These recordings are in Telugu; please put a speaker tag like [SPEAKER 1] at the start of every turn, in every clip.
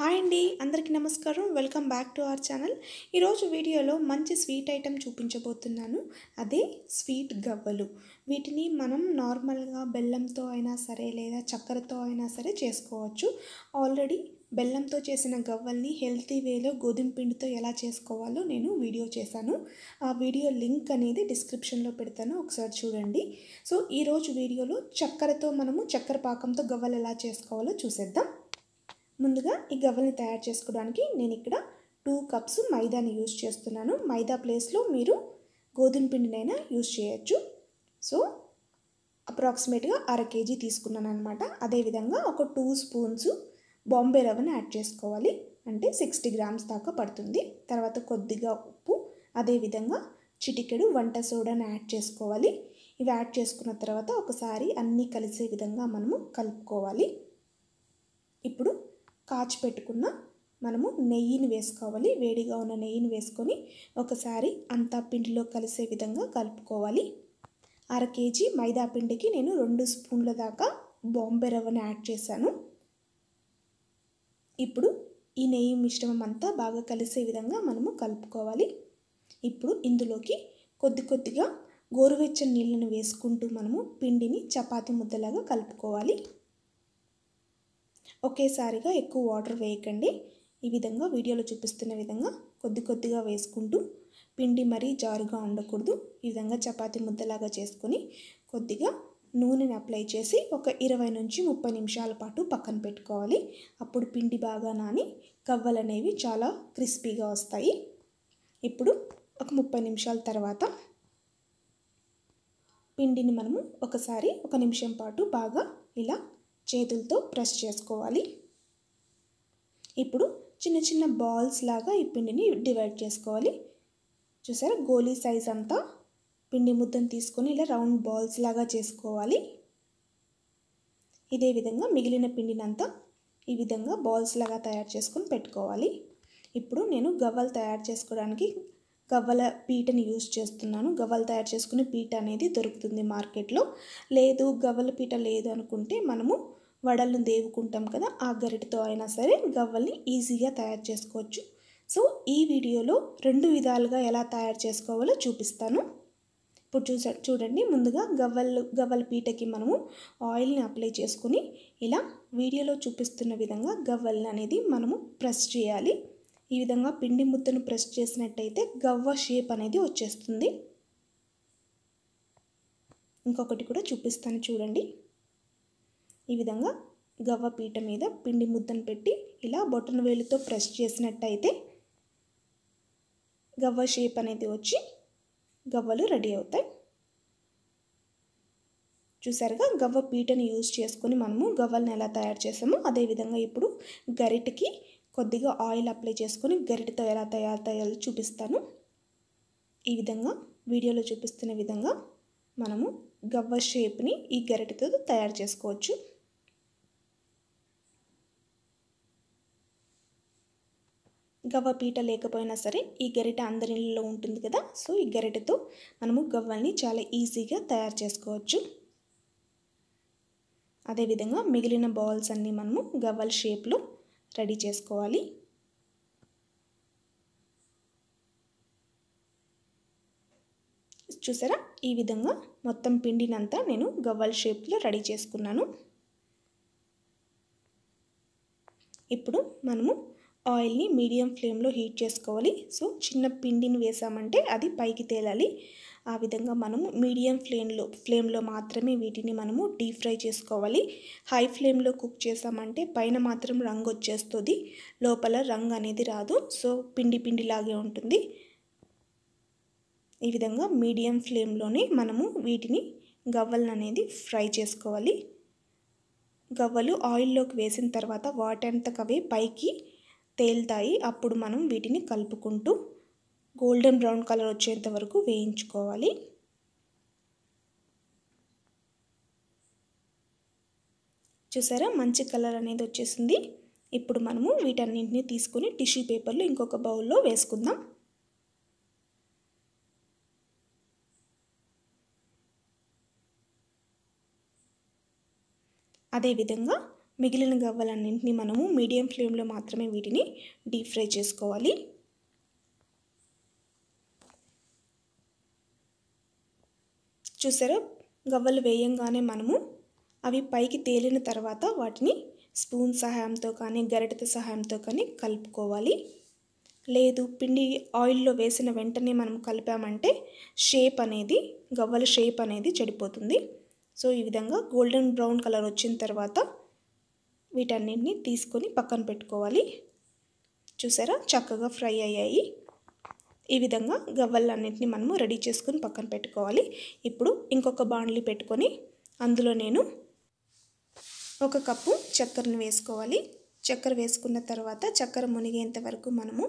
[SPEAKER 1] హాయ్ అండి అందరికీ నమస్కారం welcome back to our channel ఈరోజు వీడియోలో మంచి స్వీట్ ఐటెం చూపించబోతున్నాను అదే స్వీట్ గవ్వలు వీటిని మనం నార్మల్గా బెల్లంతో అయినా సరే లేదా చక్కెరతో అయినా సరే చేసుకోవచ్చు ఆల్రెడీ బెల్లంతో చేసిన గవ్వల్ని హెల్తీ వేలో గోధుమ పిండితో ఎలా చేసుకోవాలో నేను వీడియో చేశాను ఆ వీడియో లింక్ అనేది డిస్క్రిప్షన్లో పెడతాను ఒకసారి చూడండి సో ఈరోజు వీడియోలో చక్కెరతో మనము చక్కెర పాకంతో గవ్వలు ఎలా చేసుకోవాలో చూసేద్దాం ముందుగా ఈ గవ్వల్ని తయారు చేసుకోవడానికి నేను ఇక్కడ టూ కప్స్ మైదాని యూజ్ చేస్తున్నాను మైదా ప్లేస్లో మీరు గోధుమ పిండినైనా యూజ్ చేయొచ్చు సో అప్రాక్సిమేట్గా అర కేజీ తీసుకున్నాను అనమాట అదేవిధంగా ఒక టూ స్పూన్స్ బాంబే రవ్వను యాడ్ చేసుకోవాలి అంటే సిక్స్టీ గ్రామ్స్ దాకా పడుతుంది తర్వాత కొద్దిగా ఉప్పు అదేవిధంగా చిటికెడు వంట సోడాను యాడ్ చేసుకోవాలి ఇవి యాడ్ చేసుకున్న తర్వాత ఒకసారి అన్నీ కలిసే విధంగా మనము కలుపుకోవాలి ఇప్పుడు కాచి పెట్టుకున్న మనము నెయ్యిని వేసుకోవాలి వేడిగా ఉన్న నెయ్యిని వేసుకొని ఒకసారి అంతా పిండిలో కలిసే విధంగా కలుపుకోవాలి అర కేజీ మైదా పిండికి నేను రెండు స్పూన్ల దాకా బాంబే రవ్వను యాడ్ చేశాను ఇప్పుడు ఈ నెయ్యి మిశ్రమం అంతా బాగా కలిసే విధంగా మనము కలుపుకోవాలి ఇప్పుడు ఇందులోకి కొద్ది కొద్దిగా గోరువెచ్చని నీళ్ళను వేసుకుంటూ మనము పిండిని చపాతి ముద్దలాగా కలుపుకోవాలి ఒకేసారిగా ఎక్కువ వాటర్ వేయకండి ఈ విధంగా వీడియోలో చూపిస్తున్న విధంగా కొద్ది కొద్దిగా వేసుకుంటూ పిండి మరీ జారుగా ఉండకూడదు ఈ విధంగా చపాతి ముద్దలాగా చేసుకొని కొద్దిగా నూనెని అప్లై చేసి ఒక ఇరవై నుంచి ముప్పై నిమిషాల పాటు పక్కన పెట్టుకోవాలి అప్పుడు పిండి బాగా నాని కవ్వలు అనేవి చాలా క్రిస్పీగా వస్తాయి ఇప్పుడు ఒక ముప్పై నిమిషాల తర్వాత పిండిని మనము ఒకసారి ఒక నిమిషం పాటు బాగా ఇలా చేతులతో ప్రెస్ చేసుకోవాలి ఇప్పుడు చిన్న చిన్న బాల్స్ లాగా ఈ పిండిని డివైడ్ చేసుకోవాలి చూసారా గోలీ సైజ్ అంతా పిండి ముద్దను తీసుకొని ఇలా రౌండ్ బాల్స్ లాగా చేసుకోవాలి ఇదే విధంగా మిగిలిన అంతా ఈ విధంగా బాల్స్ లాగా తయారు చేసుకొని పెట్టుకోవాలి ఇప్పుడు నేను గవ్వలు తయారు చేసుకోవడానికి గవ్వల పీటని యూజ్ చేస్తున్నాను గవ్వలు తయారు చేసుకునే పీట అనేది దొరుకుతుంది మార్కెట్లో లేదు గవ్వల పీట లేదు అనుకుంటే మనము వడలను దేవుకుంటాం కదా ఆ గరిటతో అయినా సరే గవ్వల్ని ఈజీగా తయారు చేసుకోవచ్చు సో ఈ వీడియోలో రెండు విధాలుగా ఎలా తయారు చేసుకోవాలో చూపిస్తాను ఇప్పుడు చూసా చూడండి ముందుగా గవ్వలు గవ్వల పీటకి మనము ఆయిల్ని అప్లై చేసుకుని ఇలా వీడియోలో చూపిస్తున్న విధంగా గవ్వల్ని అనేది మనము ప్రెస్ చేయాలి ఈ విధంగా పిండి ముద్దను ప్రెస్ చేసినట్టయితే గవ్వ షేప్ అనేది వచ్చేస్తుంది ఇంకొకటి కూడా చూపిస్తాను చూడండి ఈ విధంగా గవ్వ పీట మీద పిండి ముద్దను పెట్టి ఇలా బొటన వేలుతో ప్రెస్ చేసినట్టయితే గవ్వ షేప్ అనేది వచ్చి గవ్వలు రెడీ అవుతాయి చూసారుగా గవ్వ పీటను యూజ్ చేసుకొని మనము గవ్వలను ఎలా తయారు చేసామో అదేవిధంగా ఇప్పుడు గరిటకి కొద్దిగా ఆయిల్ అప్లై చేసుకొని గరిటతో ఎలా తయారు చేయాలో చూపిస్తాను ఈ విధంగా వీడియోలో చూపిస్తున్న విధంగా మనము గవ్వ షేప్ని ఈ గరిటతో తయారు చేసుకోవచ్చు గవ్వ పీట లేకపోయినా సరే ఈ గరిట అందరి ఇళ్ళలో ఉంటుంది కదా సో ఈ గరిటతో మనము గవ్వల్ని చాలా ఈజీగా తయారు చేసుకోవచ్చు అదేవిధంగా మిగిలిన బాల్స్ అన్నీ మనము గవ్వల్ షేప్లో రెడీ చేసుకోవాలి చూసారా ఈ విధంగా మొత్తం పిండినంతా నేను గవ్వల్ షేప్లో రెడీ చేసుకున్నాను ఇప్పుడు మనము ఆయిల్ని మీడియం ఫ్లేమ్లో హీట్ చేసుకోవాలి సో చిన్న పిండిని వేసామంటే అది పైకి తేలాలి ఆ విధంగా మనము మీడియం ఫ్లేమ్లో ఫ్లేమ్లో మాత్రమే వీటిని మనము డీప్ ఫ్రై చేసుకోవాలి హై ఫ్లేమ్లో కుక్ చేసామంటే పైన మాత్రం రంగు వచ్చేస్తుంది లోపల రంగు అనేది రాదు సో పిండి పిండిలాగే ఉంటుంది ఈ విధంగా మీడియం ఫ్లేమ్లోనే మనము వీటిని గవ్వలను అనేది ఫ్రై చేసుకోవాలి గవ్వలు ఆయిల్లోకి వేసిన తర్వాత వాటంతకవే పైకి తేలుతాయి అప్పుడు మనం వీటిని కలుపుకుంటూ గోల్డెన్ బ్రౌన్ కలర్ వచ్చేంత వరకు వేయించుకోవాలి చూసారా మంచి కలర్ అనేది వచ్చేసింది ఇప్పుడు మనము వీటన్నింటినీ తీసుకుని టిష్యూ పేపర్లో ఇంకొక బౌల్లో వేసుకుందాం అదేవిధంగా మిగిలిన గవ్వలన్నింటినీ మనము మీడియం ఫ్లేమ్లో మాత్రమే వీటిని డీప్ ఫ్రై చేసుకోవాలి చూసారా గవ్వలు వేయంగానే మనము అవి పైకి తేలిన తర్వాత వాటిని స్పూన్ సహాయంతో కానీ గరిటెత సహాయంతో కానీ కలుపుకోవాలి లేదు పిండి ఆయిల్లో వేసిన వెంటనే మనం కలిపామంటే షేప్ అనేది గవ్వల షేప్ అనేది చెడిపోతుంది సో ఈ విధంగా గోల్డెన్ బ్రౌన్ కలర్ వచ్చిన తర్వాత వీటన్నిటిని తీసుకొని పక్కన పెట్టుకోవాలి చూసారా చక్కగా ఫ్రై అయ్యాయి ఈ విధంగా గవ్వలన్నింటినీ మనము రెడీ చేసుకొని పక్కన పెట్టుకోవాలి ఇప్పుడు ఇంకొక బాండ్లీ పెట్టుకొని అందులో నేను ఒక కప్పు చక్కెరను వేసుకోవాలి చక్కెర వేసుకున్న తర్వాత చక్కెర మునిగేంత వరకు మనము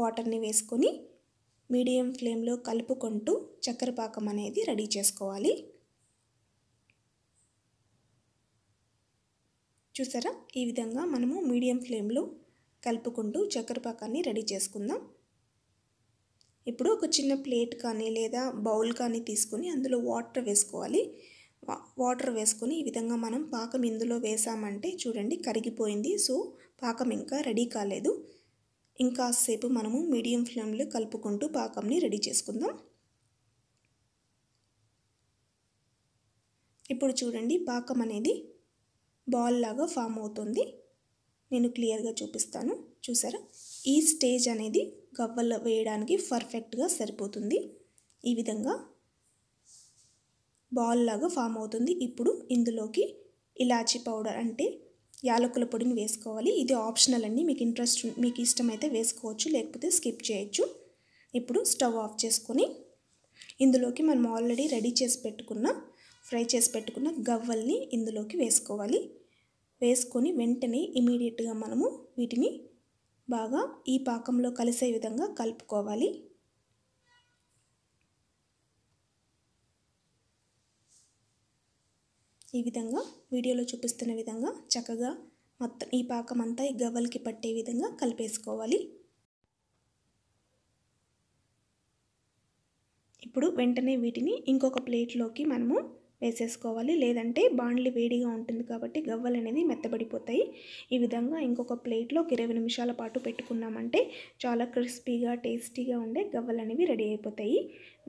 [SPEAKER 1] వాటర్ని వేసుకొని మీడియం ఫ్లేమ్లో కలుపుకుంటూ చక్కెర పాకం అనేది రెడీ చేసుకోవాలి చూసారా ఈ విధంగా మనము మీడియం ఫ్లేమ్లో కలుపుకుంటూ చక్కెర పాకాన్ని రెడీ చేసుకుందాం ఇప్పుడు ఒక చిన్న ప్లేట్ కానీ లేదా బౌల్ కానీ తీసుకొని అందులో వాటర్ వేసుకోవాలి వాటర్ వేసుకొని ఈ విధంగా మనం పాకం ఇందులో వేసామంటే చూడండి కరిగిపోయింది సో పాకం ఇంకా రెడీ కాలేదు ఇంకాసేపు మనము మీడియం ఫ్లేమ్లో కలుపుకుంటూ పాకంని రెడీ చేసుకుందాం ఇప్పుడు చూడండి పాకం అనేది బాల్ లాగా ఫామ్ అవుతుంది నేను క్లియర్గా చూపిస్తాను చూసారా ఈ స్టేజ్ అనేది గవ్వలు వేయడానికి పర్ఫెక్ట్గా సరిపోతుంది ఈ విధంగా బాల్ లాగా ఫామ్ అవుతుంది ఇప్పుడు ఇందులోకి ఇలాచీ పౌడర్ అంటే యాలకుల పొడిని వేసుకోవాలి ఇది ఆప్షనల్ అండి మీకు ఇంట్రెస్ట్ మీకు ఇష్టమైతే వేసుకోవచ్చు లేకపోతే స్కిప్ చేయొచ్చు ఇప్పుడు స్టవ్ ఆఫ్ చేసుకొని ఇందులోకి మనం ఆల్రెడీ రెడీ చేసి పెట్టుకున్న ఫ్రై చేసి పెట్టుకున్న గవ్వల్ని ఇందులోకి వేసుకోవాలి వేసుకొని వెంటనే ఇమీడియట్గా మనము వీటిని బాగా ఈ పాకంలో కలిసే విధంగా కలుపుకోవాలి ఈ విధంగా వీడియోలో చూపిస్తున్న విధంగా చక్కగా మొత్తం ఈ పాకం అంతా ఈ గవ్వలకి పట్టే విధంగా కలిపేసుకోవాలి ఇప్పుడు వెంటనే వీటిని ఇంకొక ప్లేట్లోకి మనము వేసేసుకోవాలి లేదంటే బాండ్లి వేడిగా ఉంటుంది కాబట్టి గవ్వలు అనేది మెత్తబడిపోతాయి ఈ విధంగా ఇంకొక ప్లేట్లో ఒక ఇరవై నిమిషాల పాటు పెట్టుకున్నామంటే చాలా క్రిస్పీగా టేస్టీగా ఉండే గవ్వలు అనేవి రెడీ అయిపోతాయి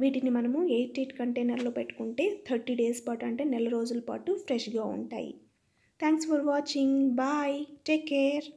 [SPEAKER 1] వీటిని మనము ఎయిట్ ఎయిట్ కంటైనర్లో పెట్టుకుంటే థర్టీ డేస్ పాటు అంటే నెల రోజుల పాటు ఫ్రెష్గా ఉంటాయి thanks for watching bye take care